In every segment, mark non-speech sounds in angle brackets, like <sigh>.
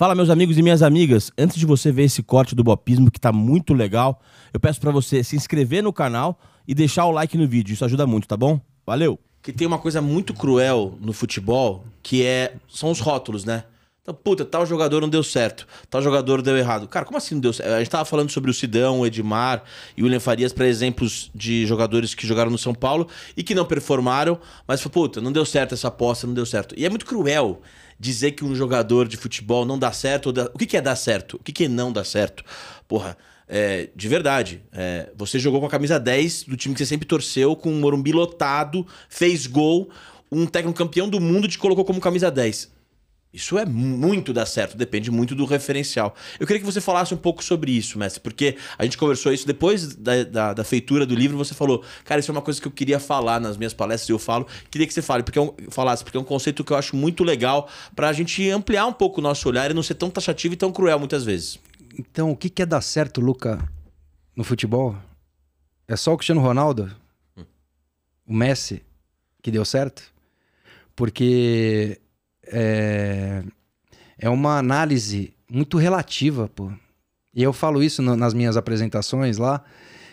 Fala, meus amigos e minhas amigas. Antes de você ver esse corte do Bopismo, que está muito legal, eu peço para você se inscrever no canal e deixar o like no vídeo. Isso ajuda muito, tá bom? Valeu! Que tem uma coisa muito cruel no futebol, que é são os rótulos, né? Então, puta, tal jogador não deu certo, tal jogador deu errado. Cara, como assim não deu certo? A gente tava falando sobre o Sidão, o Edmar e o William Farias para exemplos de jogadores que jogaram no São Paulo e que não performaram, mas, puta, não deu certo essa aposta, não deu certo. E é muito cruel dizer que um jogador de futebol não dá certo. Dá... O que, que é dar certo? O que, que é não dar certo? Porra, é, de verdade, é, você jogou com a camisa 10 do time que você sempre torceu, com o um Morumbi lotado, fez gol, um técnico campeão do mundo te colocou como camisa 10 isso é muito dar certo, depende muito do referencial. Eu queria que você falasse um pouco sobre isso, mestre, porque a gente conversou isso depois da, da, da feitura do livro. Você falou, cara, isso é uma coisa que eu queria falar nas minhas palestras e eu falo. Queria que você fale, porque é falasse, porque é um conceito que eu acho muito legal para a gente ampliar um pouco o nosso olhar e não ser tão taxativo e tão cruel muitas vezes. Então, o que, que é dar certo, Luca, no futebol? É só o Cristiano Ronaldo? Hum. O Messi? Que deu certo? Porque é, é uma análise muito relativa, pô. E eu falo isso no, nas minhas apresentações lá.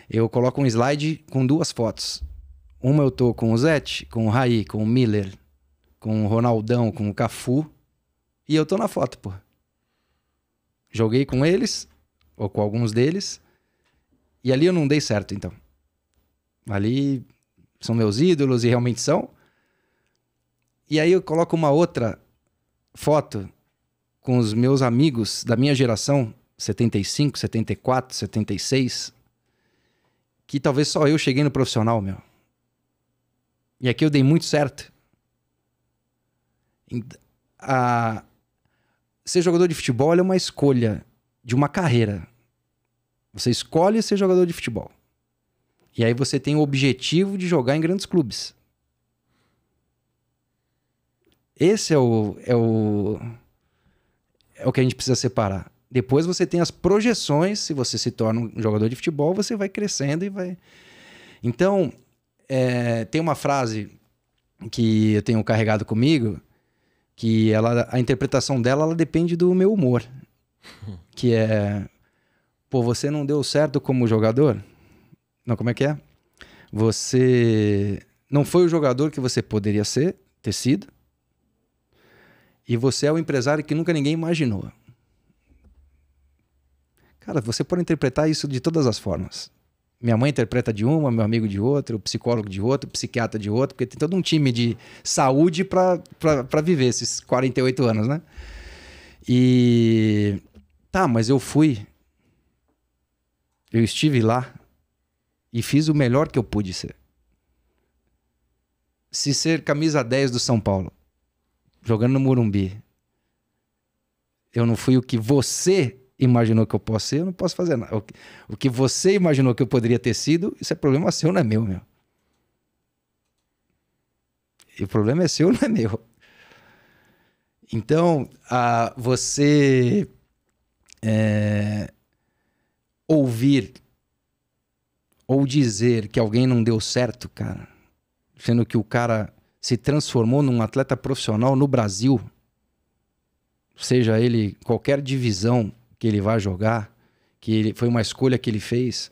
Eu coloco um slide com duas fotos. Uma eu tô com o Zete, com o Raí, com o Miller, com o Ronaldão, com o Cafu. E eu tô na foto, pô. Joguei com eles, ou com alguns deles. E ali eu não dei certo, então. Ali são meus ídolos e realmente são. E aí eu coloco uma outra foto com os meus amigos da minha geração, 75, 74, 76, que talvez só eu cheguei no profissional, meu. E aqui eu dei muito certo. A... Ser jogador de futebol é uma escolha de uma carreira. Você escolhe ser jogador de futebol. E aí você tem o objetivo de jogar em grandes clubes. Esse é o, é o, é o que a gente precisa separar. Depois você tem as projeções, se você se torna um jogador de futebol, você vai crescendo e vai. Então, é, tem uma frase que eu tenho carregado comigo, que ela, a interpretação dela ela depende do meu humor. Que é. Pô, você não deu certo como jogador? Não, como é que é? Você não foi o jogador que você poderia ser, ter sido e você é o empresário que nunca ninguém imaginou. Cara, você pode interpretar isso de todas as formas. Minha mãe interpreta de uma, meu amigo de outra, o psicólogo de outro, o psiquiatra de outro, porque tem todo um time de saúde para viver esses 48 anos, né? E. Tá, mas eu fui. Eu estive lá e fiz o melhor que eu pude ser. Se ser camisa 10 do São Paulo jogando no Murumbi. eu não fui o que você imaginou que eu posso ser, eu não posso fazer nada. O que você imaginou que eu poderia ter sido, isso é problema seu, não é meu, meu. E o problema é seu, <laughs> não é meu. Então, a, você é, ouvir ou dizer que alguém não deu certo, cara, sendo que o cara se transformou num atleta profissional no Brasil, seja ele qualquer divisão que ele vá jogar, que ele, foi uma escolha que ele fez.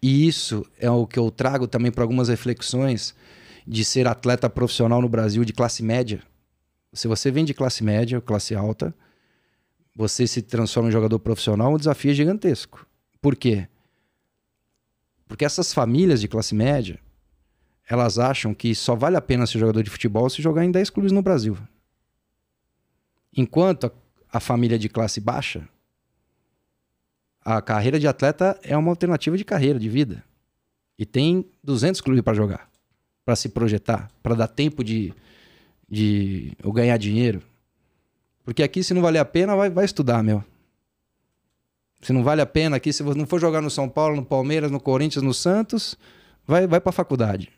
E isso é o que eu trago também para algumas reflexões de ser atleta profissional no Brasil de classe média. Se você vem de classe média, classe alta, você se transforma em jogador profissional, o é desafio é gigantesco. Por quê? Porque essas famílias de classe média, elas acham que só vale a pena ser jogador de futebol se jogar em 10 clubes no Brasil. Enquanto a, a família de classe baixa, a carreira de atleta é uma alternativa de carreira, de vida. E tem 200 clubes para jogar, para se projetar, para dar tempo de, de ou ganhar dinheiro. Porque aqui, se não valer a pena, vai, vai estudar, meu. Se não vale a pena aqui, se você não for jogar no São Paulo, no Palmeiras, no Corinthians, no Santos, vai, vai para a faculdade.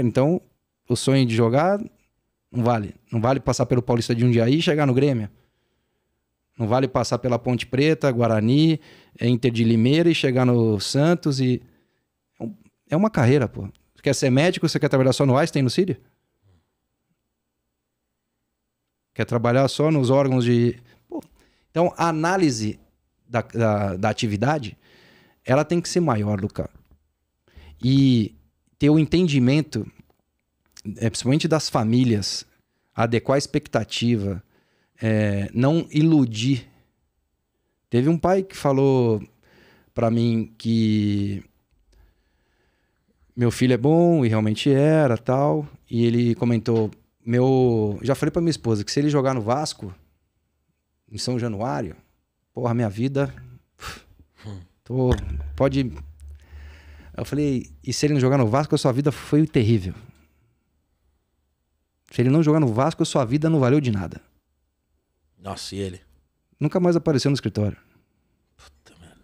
então o sonho de jogar não vale. Não vale passar pelo Paulista de um dia e chegar no Grêmio. Não vale passar pela Ponte Preta, Guarani, eh, Inter de Limeira e chegar no Santos e. É, é uma carreira, pô. Você quer ser médico, você quer trabalhar só no Einstein, no Sírio? Quer trabalhar só nos órgãos de. Pô. Então, a análise da, da, da atividade, ela tem que ser maior, Luca. E ter o entendimento, é, principalmente das famílias, adequar a expectativa, é, não iludir. Teve um pai que falou para mim que meu filho é bom e realmente era tal, e ele comentou meu, já falei para minha esposa que se ele jogar no Vasco em São Januário, porra, minha vida hum. tô pode eu falei, e se ele não jogar no Vasco, a sua vida foi terrível. Se ele não jogar no Vasco, a sua vida não valeu de nada. Nossa, e ele? Nunca mais apareceu no escritório. Puta merda.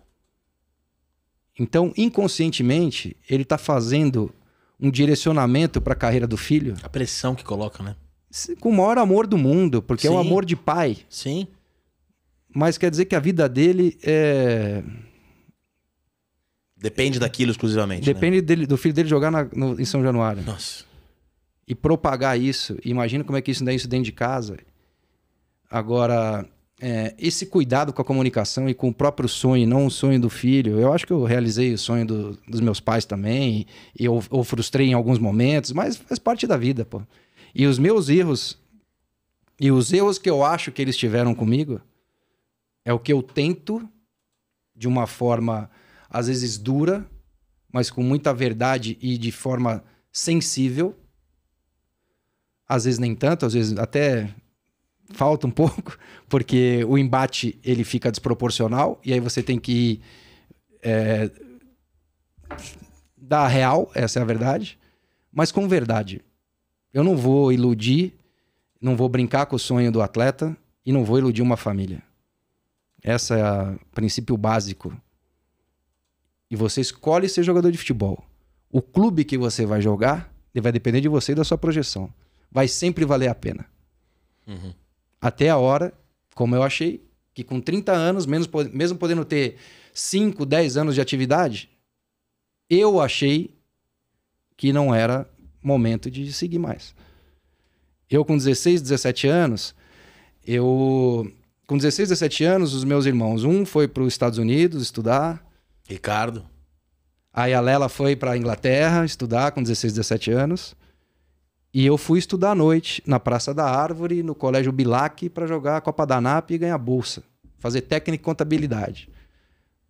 Então, inconscientemente, ele tá fazendo um direcionamento para a carreira do filho. A pressão que coloca, né? Com o maior amor do mundo, porque Sim. é o amor de pai. Sim. Mas quer dizer que a vida dele é Depende daquilo exclusivamente. Né? Depende né? dele, do filho dele jogar na, no, em São Januário. Nossa. E propagar isso. Imagina como é que isso dá isso dentro de casa. Agora, é, esse cuidado com a comunicação e com o próprio sonho, não o sonho do filho. Eu acho que eu realizei o sonho do, dos meus pais também, e eu, eu frustrei em alguns momentos, mas faz parte da vida, pô. E os meus erros, e os erros que eu acho que eles tiveram comigo, é o que eu tento, de uma forma às vezes dura, mas com muita verdade e de forma sensível. Às vezes nem tanto, às vezes até falta um <laughs> pouco, porque o embate ele fica desproporcional e aí você tem que é, dar a real, essa é a verdade, mas com verdade. Eu não vou iludir, não vou brincar com o sonho do atleta e não vou iludir uma família. Esse é o princípio básico e você escolhe ser jogador de futebol. O clube que você vai jogar vai depender de você e da sua projeção. Vai sempre valer a pena. Uhum. Até a hora, como eu achei, que com 30 anos, menos, mesmo podendo ter 5, 10 anos de atividade, eu achei que não era momento de seguir mais. Eu, com 16, 17 anos, eu. Com 16, 17 anos, os meus irmãos, um foi para os Estados Unidos estudar, Ricardo. Aí a Lela foi para Inglaterra estudar com 16, 17 anos. E eu fui estudar à noite na Praça da Árvore, no Colégio Bilac, para jogar a Copa da NAP e ganhar bolsa. Fazer técnica e contabilidade.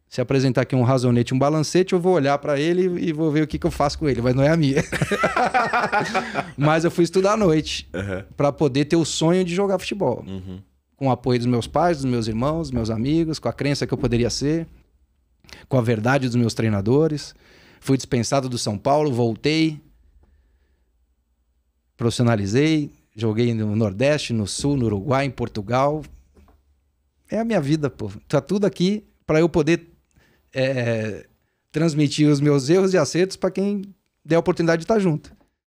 Se apresentar aqui um razonete, um balancete, eu vou olhar para ele e vou ver o que, que, eu faço com ele, mas não é a minha. <laughs> mas eu fui estudar à noite uhum. para poder ter o sonho de jogar futebol. Uhum. Com o apoio dos meus pais, dos meus irmãos, dos meus amigos, com a crença que eu poderia ser com a verdade dos meus treinadores. Fui dispensado do São Paulo, voltei, profissionalizei, joguei no Nordeste, no Sul, no Uruguai, em Portugal. É a minha vida, pô. Tá tudo aqui para eu poder é, transmitir os meus erros e acertos para quem der a oportunidade de estar tá junto.